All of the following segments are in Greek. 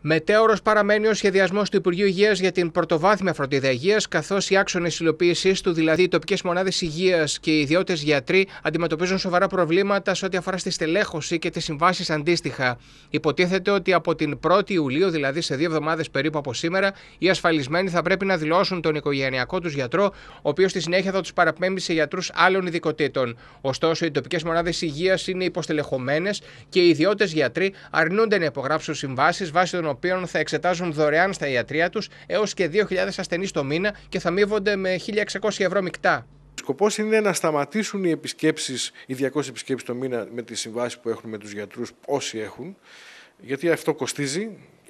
Μετέωρος παραμένει ο σχεδιασμός του Υπουργείου Υγείας για την πρωτοβάθμια φροντίδα υγείας, καθώς οι άξονες υλοποίησής του, δηλαδή οι τοπικές μονάδες υγείας και οι ιδιώτες γιατροί, αντιμετωπίζουν σοβαρά προβλήματα σε ό,τι αφορά στη στελέχωση και τις συμβάσεις αντίστοιχα. Υποτίθεται ότι από την 1η Ιουλίου, δηλαδή σε δύο εβδομάδες περίπου από σήμερα, οι ασφαλισμένοι θα πρέπει να δηλώσουν τον οικογενειακό τους γιατρό, ο οποίος στη συνέχεια θα τους παραπέμπει σε γιατρούς άλλων ειδικοτήτων. Ωστόσο, οι τοπικές μονάδες υγείας είναι υποστελεχωμένες και οι ιδιώτες γιατροί αρνούνται να υπογράψουν συμβάσεις βάσει των οποίων θα εξετάζουν δωρεάν στα ιατρία τους έως και 2.000 ασθενείς το μήνα και θα μείβονται με 1.600 ευρώ μεικτά. Σκοπός είναι να σταματήσουν οι επισκέψεις, οι 200 επισκέψεις το μήνα με τις συμβάσεις που έχουν με τους γιατρούς, όσοι έχουν, γιατί αυτό κοστίζει,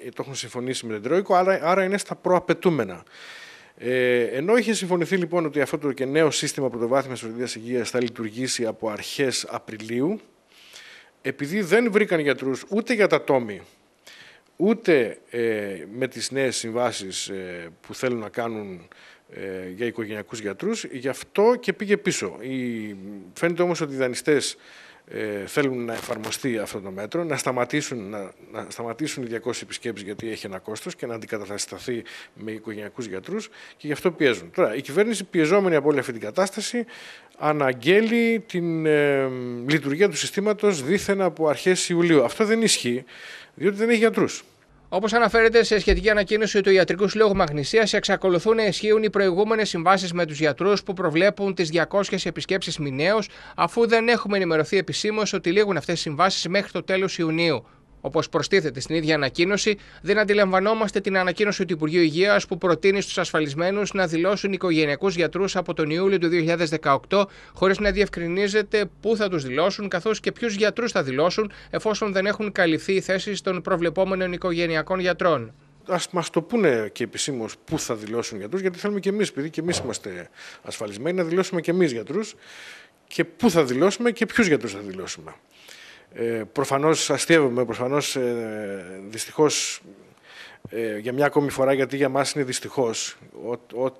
ε, το έχουν συμφωνήσει με τον Τρόικο, άρα, άρα είναι στα προαπαιτούμενα. Ε, ενώ είχε συμφωνηθεί λοιπόν ότι αυτό το και νέο σύστημα πρωτοβάθμιας φροντίδα υγείας θα λειτουργήσει από αρχές Απριλίου, επειδή δεν βρήκαν γιατρούς ούτε για τα τόμη ούτε ε, με τις νέες συμβάσεις ε, που θέλουν να κάνουν ε, για οικογενειακούς γιατρούς, γι' αυτό και πήγε πίσω. Φαίνεται όμως ότι οι δανειστές ε, θέλουν να εφαρμοστεί αυτό το μέτρο, να σταματήσουν, να, σταματήσουν οι 200 επισκέψεις γιατί έχει ένα κόστος και να αντικατασταθεί με οικογενειακούς γιατρούς και γι' αυτό πιέζουν. Τώρα, η κυβέρνηση πιεζόμενη από όλη αυτή την κατάσταση αναγγέλει την ε, λειτουργία του συστήματος δίθεν από αρχές Ιουλίου. Αυτό δεν ισχύει, διότι δεν έχει γιατρούς. Όπως αναφέρεται σε σχετική ανακοίνωση του Ιατρικού Συλλόγου Μαγνησίας, εξακολουθούν να ισχύουν οι προηγούμενες συμβάσεις με τους γιατρούς που προβλέπουν τις 200 επισκέψει μηνέω, αφού δεν έχουμε ενημερωθεί επισήμως ότι λήγουν αυτές οι συμβάσεις μέχρι το τέλος Ιουνίου. Όπως προστίθεται στην ίδια ανακοίνωση, δεν αντιλαμβανόμαστε την ανακοίνωση του Υπουργείου Υγείας που προτείνει στους ασφαλισμένους να δηλώσουν οικογενειακούς γιατρούς από τον Ιούλιο του 2018, χωρίς να διευκρινίζεται πού θα τους δηλώσουν καθώς και ποιους γιατρούς θα δηλώσουν, εφόσον δεν έχουν καλυφθεί οι θέσεις των προβλεπόμενων οικογενειακών γιατρών. Ας μας το πούνε και επισήμως πού θα δηλώσουν γιατρούς, γιατί θέλουμε και εμείς, επειδή και εμείς είμαστε ασφαλισμένοι, να δηλώσουμε και εμείς γιατρούς και πού θα δηλώσουμε και ποιους γιατρούς θα δηλώσουμε. Ε, προφανώς αστείευομαι, προφανώς ε, δυστυχώς ε, για μια ακόμη φορά, γιατί για μας είναι δυστυχώς, ό, ό,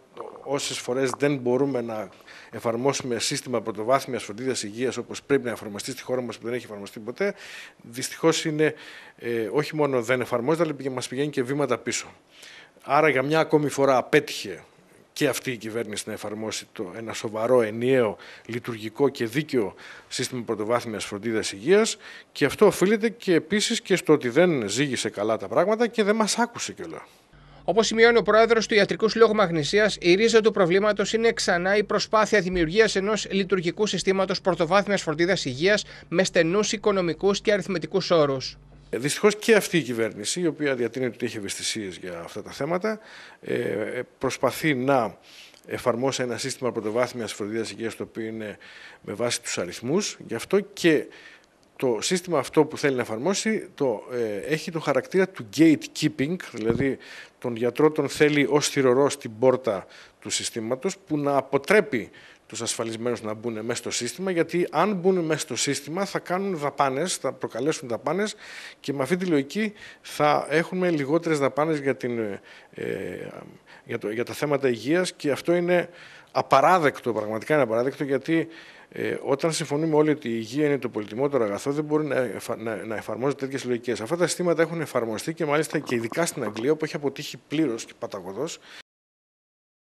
όσες φορές δεν μπορούμε να εφαρμόσουμε σύστημα πρωτοβάθμιας φροντίδας υγείας όπως πρέπει να εφαρμοστεί στη χώρα μας που δεν έχει εφαρμοστεί ποτέ, δυστυχώς είναι, ε, όχι μόνο δεν εφαρμόζεται, αλλά και μας πηγαίνει και βήματα πίσω. Άρα για μια ακόμη φορά απέτυχε και αυτή η κυβέρνηση να εφαρμόσει το, ένα σοβαρό, ενιαίο, λειτουργικό και δίκαιο σύστημα πρωτοβάθμιας φροντίδας υγείας και αυτό οφείλεται και επίσης και στο ότι δεν ζήγησε καλά τα πράγματα και δεν μας άκουσε κιόλα. Όπως σημειώνει ο πρόεδρος του Ιατρικού Συλλόγου Μαγνησίας, η ρίζα του προβλήματος είναι ξανά η προσπάθεια δημιουργίας ενός λειτουργικού συστήματος πρωτοβάθμιας φροντίδας υγείας με στενούς οικονομικούς και αριθμητικούς όρους. Ε, δυστυχώς και αυτή η κυβέρνηση, η οποία διατείνεται ότι έχει ευαισθησίες για αυτά τα θέματα, ε, ε, προσπαθεί να εφαρμόσει ένα σύστημα πρωτοβάθμιας φροντίδας υγείας, το οποίο είναι με βάση τους αριθμούς. Γι' αυτό και το σύστημα αυτό που θέλει να εφαρμόσει το, έχει τον χαρακτήρα του gatekeeping, δηλαδή τον γιατρό τον θέλει ως θυρωρό στην πόρτα του συστήματος που να αποτρέπει τους ασφαλισμένους να μπουν μέσα στο σύστημα, γιατί αν μπουν μέσα στο σύστημα θα κάνουν δαπάνες, θα προκαλέσουν δαπάνες και με αυτή τη λογική θα έχουμε λιγότερες δαπάνες για, ε, ε, για, για τα θέματα υγείας και αυτό είναι απαράδεκτο, πραγματικά είναι απαράδεκτο, γιατί ε, όταν συμφωνούμε όλοι ότι η υγεία είναι το πολυτιμότερο αγαθό, δεν μπορεί να, να, να εφαρμόζονται τέτοιες λογικές. Αυτά τα συστήματα έχουν εφαρμοστεί και μάλιστα και ειδικά στην Αγγλία, όπου έχει αποτύχει πλήρως και παταγωδός,